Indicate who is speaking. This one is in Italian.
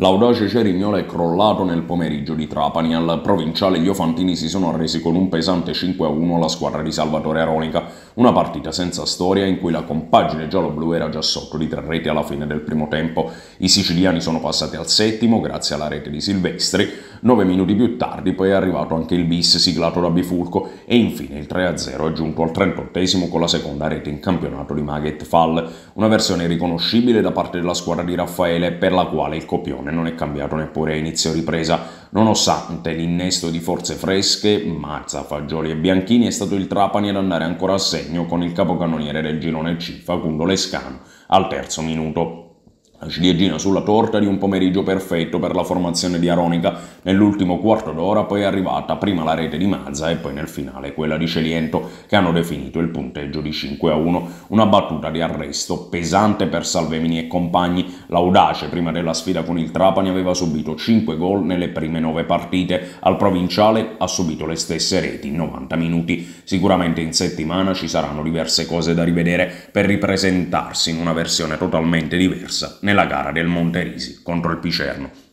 Speaker 1: L'audace Cerignola è crollato nel pomeriggio di Trapani. Al provinciale gli Ofantini si sono arresi con un pesante 5-1 alla squadra di Salvatore Aronica, una partita senza storia in cui la compagine giallo-blu era già sotto di tre reti alla fine del primo tempo. I siciliani sono passati al settimo grazie alla rete di Silvestri, 9 minuti più tardi poi è arrivato anche il bis siglato da Bifulco e infine il 3-0 è giunto al 38 con la seconda rete in campionato di Maghet Fall, una versione riconoscibile da parte della squadra di Raffaele per la quale il copione non è cambiato neppure a inizio ripresa. Nonostante l'innesto di forze fresche, Mazza, Fagioli e Bianchini è stato il Trapani ad andare ancora a segno con il capocannoniere del girone C, Facundo Lescano, al terzo minuto ciliegina sulla torta di un pomeriggio perfetto per la formazione di Aronica. Nell'ultimo quarto d'ora poi è arrivata prima la rete di Mazza e poi nel finale quella di Celiento, che hanno definito il punteggio di 5 a 1. Una battuta di arresto pesante per Salvemini e compagni. L'audace prima della sfida con il Trapani aveva subito 5 gol nelle prime 9 partite. Al provinciale ha subito le stesse reti in 90 minuti. Sicuramente in settimana ci saranno diverse cose da rivedere per ripresentarsi in una versione totalmente diversa nella gara del Monterisi contro il Picerno.